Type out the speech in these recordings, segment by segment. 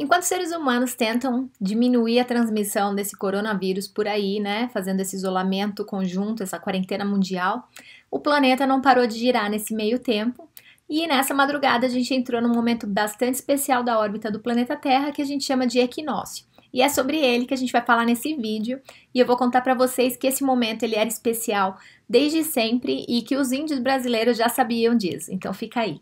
Enquanto seres humanos tentam diminuir a transmissão desse coronavírus por aí, né, fazendo esse isolamento conjunto, essa quarentena mundial, o planeta não parou de girar nesse meio tempo. E nessa madrugada a gente entrou num momento bastante especial da órbita do planeta Terra que a gente chama de equinócio. E é sobre ele que a gente vai falar nesse vídeo, e eu vou contar para vocês que esse momento ele era especial desde sempre e que os índios brasileiros já sabiam disso. Então fica aí.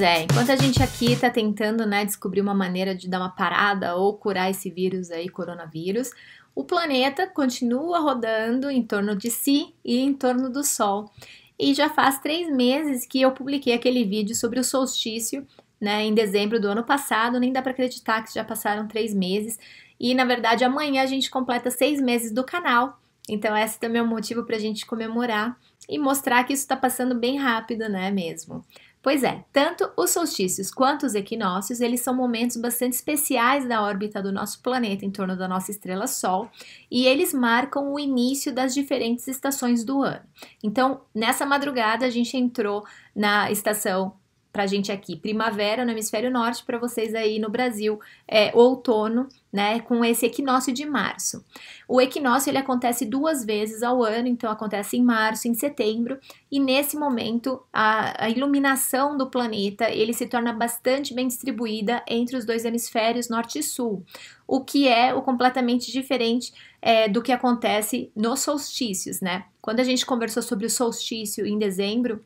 Pois é, enquanto a gente aqui tá tentando, né, descobrir uma maneira de dar uma parada ou curar esse vírus aí, coronavírus, o planeta continua rodando em torno de si e em torno do Sol. E já faz três meses que eu publiquei aquele vídeo sobre o solstício, né, em dezembro do ano passado, nem dá para acreditar que já passaram três meses. E na verdade, amanhã a gente completa seis meses do canal, então esse também é um motivo para a gente comemorar e mostrar que isso está passando bem rápido, né, mesmo. Pois é, tanto os solstícios quanto os equinócios, eles são momentos bastante especiais da órbita do nosso planeta em torno da nossa estrela Sol, e eles marcam o início das diferentes estações do ano. Então, nessa madrugada a gente entrou na estação para a gente aqui primavera no hemisfério norte, para vocês aí no Brasil é, outono, né, com esse equinócio de março. O equinócio ele acontece duas vezes ao ano, então acontece em março, em setembro, e nesse momento a, a iluminação do planeta ele se torna bastante bem distribuída entre os dois hemisférios norte e sul, o que é o completamente diferente é, do que acontece nos solstícios, né? Quando a gente conversou sobre o solstício em dezembro,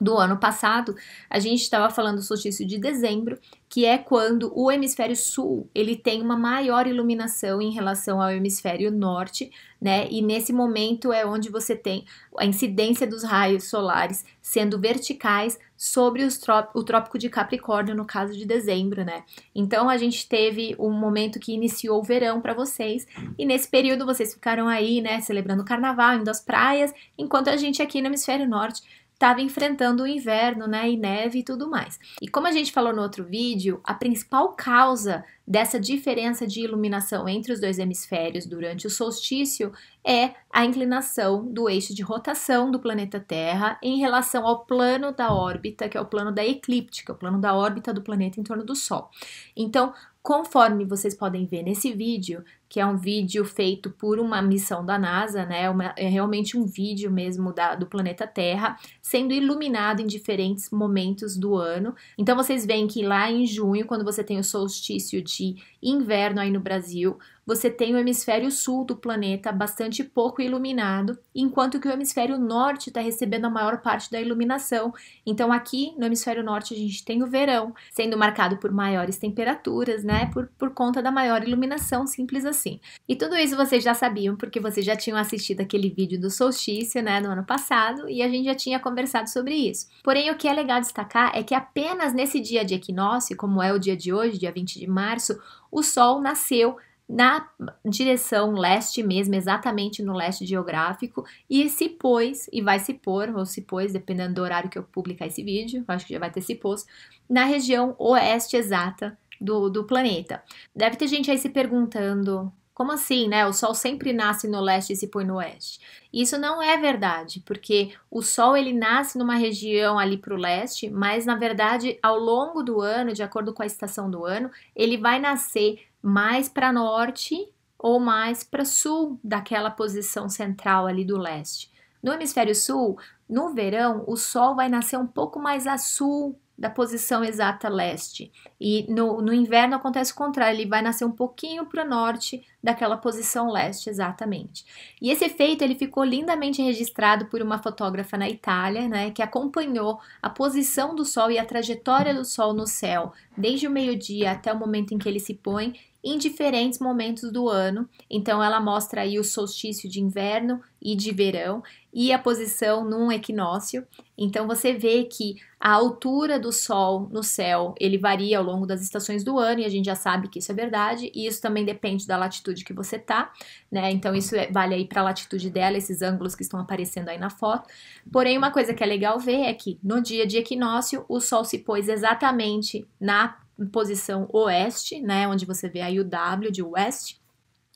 do ano passado, a gente estava falando do solstício de dezembro, que é quando o hemisfério sul, ele tem uma maior iluminação em relação ao hemisfério norte, né? E nesse momento é onde você tem a incidência dos raios solares sendo verticais sobre tró o trópico de Capricórnio no caso de dezembro, né? Então a gente teve um momento que iniciou o verão para vocês e nesse período vocês ficaram aí, né, celebrando o carnaval, indo às praias, enquanto a gente aqui no hemisfério norte estava enfrentando o inverno, né, e neve e tudo mais. E como a gente falou no outro vídeo, a principal causa dessa diferença de iluminação entre os dois hemisférios durante o solstício é a inclinação do eixo de rotação do planeta Terra em relação ao plano da órbita, que é o plano da eclíptica, o plano da órbita do planeta em torno do Sol. Então, conforme vocês podem ver nesse vídeo, que é um vídeo feito por uma missão da NASA, né? Uma, é realmente um vídeo mesmo da, do planeta Terra, sendo iluminado em diferentes momentos do ano. Então vocês veem que lá em junho, quando você tem o solstício de de inverno aí no Brasil, você tem o hemisfério sul do planeta bastante pouco iluminado, enquanto que o hemisfério norte está recebendo a maior parte da iluminação. Então, aqui no hemisfério norte, a gente tem o verão, sendo marcado por maiores temperaturas, né? Por, por conta da maior iluminação, simples assim. E tudo isso vocês já sabiam, porque vocês já tinham assistido aquele vídeo do solstício, né? No ano passado, e a gente já tinha conversado sobre isso. Porém, o que é legal destacar é que apenas nesse dia de equinócio, como é o dia de hoje, dia 20 de março, o Sol nasceu na direção leste mesmo, exatamente no leste geográfico, e se pôs, e vai se pôr, ou se pôs, dependendo do horário que eu publicar esse vídeo, acho que já vai ter se pôs, na região oeste exata do, do planeta. Deve ter gente aí se perguntando, como assim, né? O Sol sempre nasce no leste e se põe no oeste. Isso não é verdade, porque o Sol ele nasce numa região ali para o leste, mas na verdade, ao longo do ano, de acordo com a estação do ano, ele vai nascer mais para norte ou mais para sul daquela posição central ali do leste. No hemisfério sul, no verão, o sol vai nascer um pouco mais a sul da posição exata leste. E no, no inverno acontece o contrário, ele vai nascer um pouquinho para o norte daquela posição leste, exatamente. E esse efeito ele ficou lindamente registrado por uma fotógrafa na Itália, né, que acompanhou a posição do Sol e a trajetória do Sol no céu, desde o meio-dia até o momento em que ele se põe, em diferentes momentos do ano. Então ela mostra aí o solstício de inverno e de verão e a posição num equinócio. Então você vê que a altura do Sol no céu ele varia ao longo das estações do ano e a gente já sabe que isso é verdade. E isso também depende da latitude que você tá, né? Então isso é, vale aí para a latitude dela esses ângulos que estão aparecendo aí na foto. Porém uma coisa que é legal ver é que no dia de equinócio o Sol se pôs exatamente na posição oeste, né? Onde você vê aí o W de oeste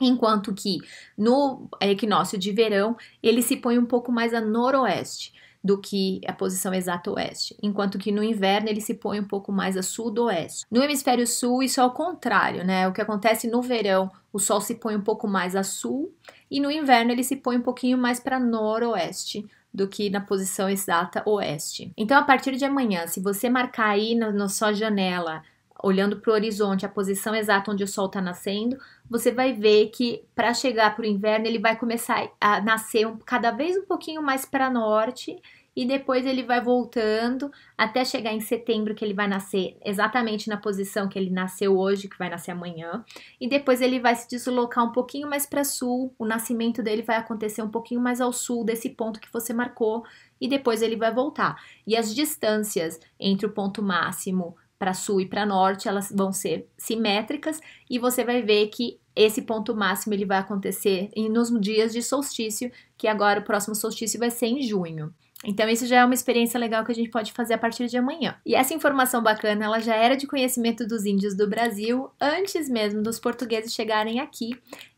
Enquanto que no equinócio de verão ele se põe um pouco mais a noroeste do que a posição exata oeste, enquanto que no inverno ele se põe um pouco mais a sudoeste. No hemisfério sul, isso é o contrário, né? O que acontece no verão, o sol se põe um pouco mais a sul e no inverno ele se põe um pouquinho mais para noroeste do que na posição exata oeste. Então, a partir de amanhã, se você marcar aí na, na sua janela olhando para o horizonte, a posição exata onde o sol está nascendo, você vai ver que para chegar para o inverno ele vai começar a nascer um, cada vez um pouquinho mais para norte e depois ele vai voltando até chegar em setembro que ele vai nascer exatamente na posição que ele nasceu hoje, que vai nascer amanhã, e depois ele vai se deslocar um pouquinho mais para sul. O nascimento dele vai acontecer um pouquinho mais ao sul desse ponto que você marcou e depois ele vai voltar. E as distâncias entre o ponto máximo para sul e para norte, elas vão ser simétricas e você vai ver que esse ponto máximo ele vai acontecer nos dias de solstício, que agora o próximo solstício vai ser em junho. Então isso já é uma experiência legal que a gente pode fazer a partir de amanhã. E essa informação bacana, ela já era de conhecimento dos índios do Brasil antes mesmo dos portugueses chegarem aqui.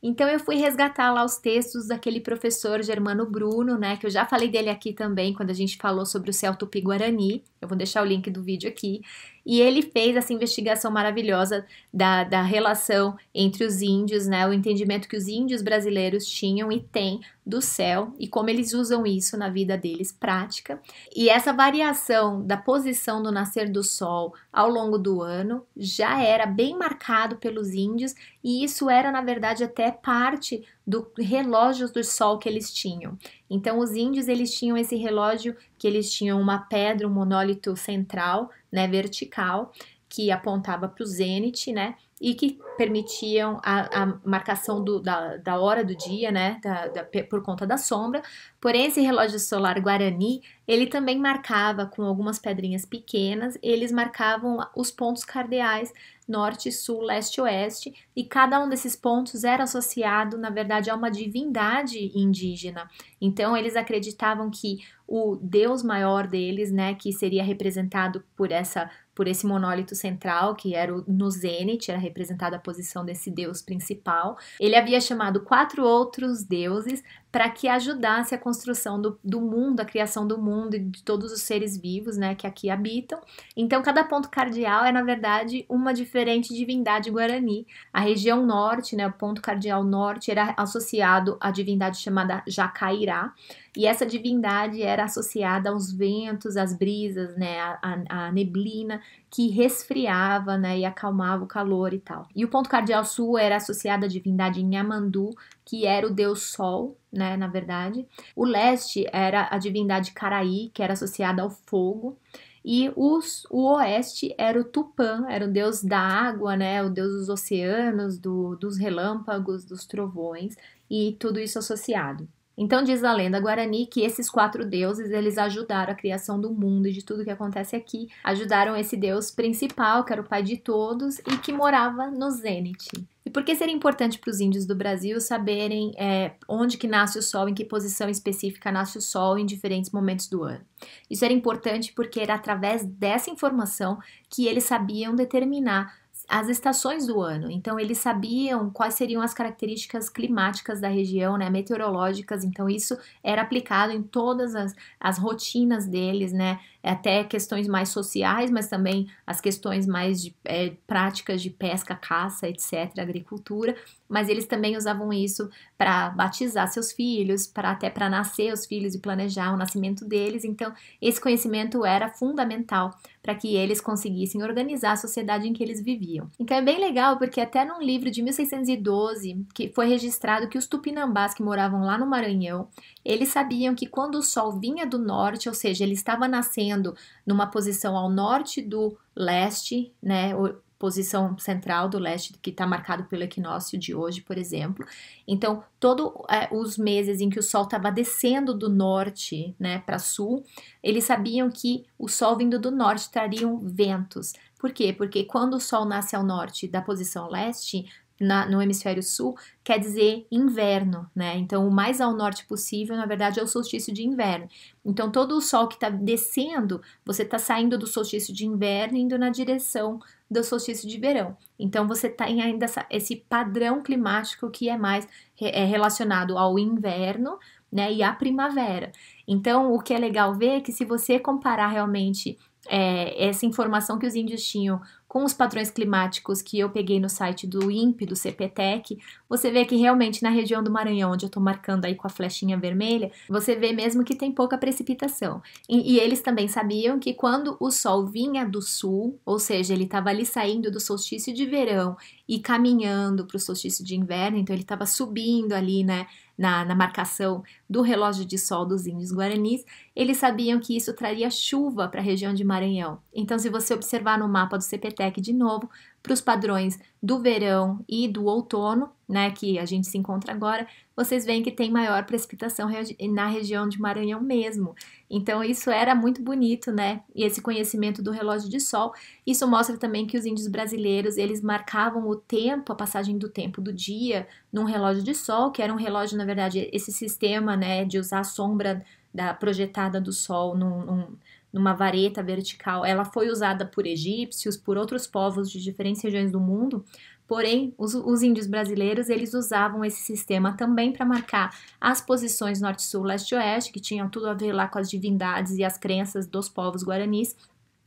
Então eu fui resgatar lá os textos daquele professor Germano Bruno, né, que eu já falei dele aqui também quando a gente falou sobre o celto tupi-guarani. Eu vou deixar o link do vídeo aqui. E ele fez essa investigação maravilhosa da, da relação entre os índios, né? O entendimento que os índios brasileiros tinham e têm do céu e como eles usam isso na vida deles prática. E essa variação da posição do nascer do sol ao longo do ano já era bem marcado pelos índios e isso era, na verdade, até parte do relógios do sol que eles tinham. Então os índios eles tinham esse relógio que eles tinham uma pedra, um monólito central, né, vertical, que apontava para o zênite, né? e que permitiam a, a marcação do, da, da, hora do dia, né, da, da, por conta da sombra. Porém, esse relógio solar Guarani, ele também marcava com algumas pedrinhas pequenas, eles marcavam os pontos cardeais norte, sul, leste, oeste, e cada um desses pontos era associado, na verdade, a uma divindade indígena. Então, eles acreditavam que o deus maior deles, né, que seria representado por essa por esse monólito central, que era o, no Zenit, era representada a posição desse deus principal. Ele havia chamado quatro outros deuses para que ajudasse a construção do, do, mundo, a criação do mundo e de todos os seres vivos né, que aqui habitam. Então, cada ponto cardeal é, na verdade, uma diferente divindade guarani. A região norte, né, o ponto cardeal norte, era associado à divindade chamada Jacairá, e essa divindade era associada aos ventos, às brisas, né, à, à neblina, que resfriava, né, e acalmava o calor e tal. E o ponto cardeal sul era associado à divindade Nhamandu, que era o deus sol, né, na verdade. O leste era a divindade Caraí, que era associada ao fogo. E os, o oeste era o Tupã, era o deus da água, né, o deus dos oceanos, do, dos relâmpagos, dos trovões e tudo isso associado. Então diz a lenda guarani que esses quatro deuses eles ajudaram a criação do mundo e de tudo que acontece aqui, ajudaram esse deus principal, que era o pai de todos e que morava no Zênite. E por que seria importante para os índios do Brasil saberem é, onde que nasce o sol, em que posição específica nasce o sol em diferentes momentos do ano? Isso era importante porque era através dessa informação que eles sabiam determinar as estações do ano. Então, eles sabiam quais seriam as características climáticas da região, né, meteorológicas. Então, isso era aplicado em todas as, as rotinas deles, né, é até questões mais sociais, mas também as questões mais de é, práticas de pesca, caça, etc., agricultura. Mas eles também usavam isso para batizar seus filhos, para até para nascer os filhos e planejar o nascimento deles. Então, esse conhecimento era fundamental para que eles conseguissem organizar a sociedade em que eles viviam. Então é bem legal porque até num livro de 1612 que foi registrado que os tupinambás que moravam lá no Maranhão, eles sabiam que quando o Sol vinha do norte, ou seja, ele estava nascendo numa posição ao norte do leste, né? Posição central do leste, que está marcado pelo equinócio de hoje, por exemplo. Então, todos é, os meses em que o Sol estava descendo do norte né, para sul, eles sabiam que o Sol vindo do norte trariam ventos, por quê? Porque quando o Sol nasce ao norte da posição leste, na, no hemisfério sul quer dizer inverno, né? Então, o mais ao norte possível, na verdade, é o solstício de inverno. Então, todo o sol que está descendo, você está saindo do solstício de inverno e indo na direção do solstício de verão. Então, você tem tá ainda essa, esse padrão climático que é mais é relacionado ao inverno, né, e à primavera. Então, o que é legal ver é que se você comparar realmente é, essa informação que os índios tinham com os padrões climáticos que eu peguei no site do INPE, do CPTEC, você vê que realmente na região do Maranhão, onde eu estou marcando aí com a flechinha vermelha, você vê mesmo que tem pouca precipitação. E, e eles também sabiam que quando o sol vinha do sul, ou seja, ele estava ali saindo do solstício de verão e caminhando para o solstício de inverno, então ele estava subindo ali, né? na, na marcação do relógio de sol dos índios guaranis, eles sabiam que isso traria chuva para a região de Maranhão. Então, se você observar no mapa do CPTEC de novo, para os padrões do verão e do outono, né, que a gente se encontra agora, vocês veem que tem maior precipitação na região de Maranhão mesmo. Então isso era muito bonito, né? E esse conhecimento do relógio de sol, isso mostra também que os índios brasileiros, eles marcavam o tempo, a passagem do tempo do dia num relógio de sol, que era um relógio, na verdade, esse sistema, né, de usar a sombra da projetada do sol num, num numa vareta vertical, ela foi usada por egípcios, por outros povos de diferentes regiões do mundo, porém os, os índios brasileiros eles usavam esse sistema também para marcar as posições norte-sul, leste-oeste, que tinham tudo a ver lá com as divindades e as crenças dos povos guaranis,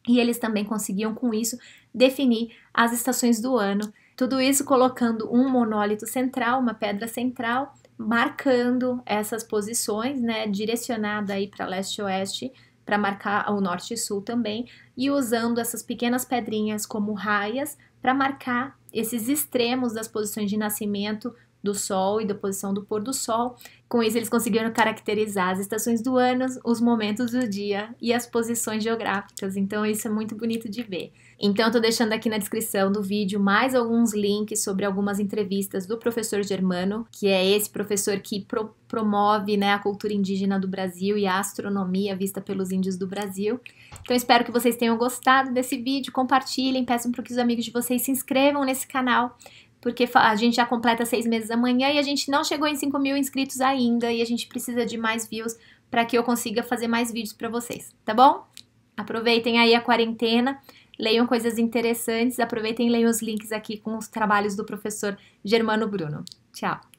e eles também conseguiam com isso definir as estações do ano. Tudo isso colocando um monólito central, uma pedra central, marcando essas posições, né, direcionada aí para leste-oeste, para marcar o norte e sul também, e usando essas pequenas pedrinhas como raias para marcar esses extremos das posições de nascimento do sol e da posição do pôr do sol. Com isso, eles conseguiram caracterizar as estações do ano, os momentos do dia e as posições geográficas. Então, isso é muito bonito de ver. Então, estou deixando aqui na descrição do vídeo mais alguns links sobre algumas entrevistas do professor Germano, que é esse professor que pro promove né, a cultura indígena do Brasil e a astronomia vista pelos índios do Brasil. Então, espero que vocês tenham gostado desse vídeo. Compartilhem, peçam para que os amigos de vocês se inscrevam nesse canal porque a gente já completa seis meses amanhã e a gente não chegou em 5 mil inscritos ainda e a gente precisa de mais views para que eu consiga fazer mais vídeos para vocês, tá bom? Aproveitem aí a quarentena leiam coisas interessantes, aproveitem e leiam os links aqui com os trabalhos do professor Germano Bruno. Tchau!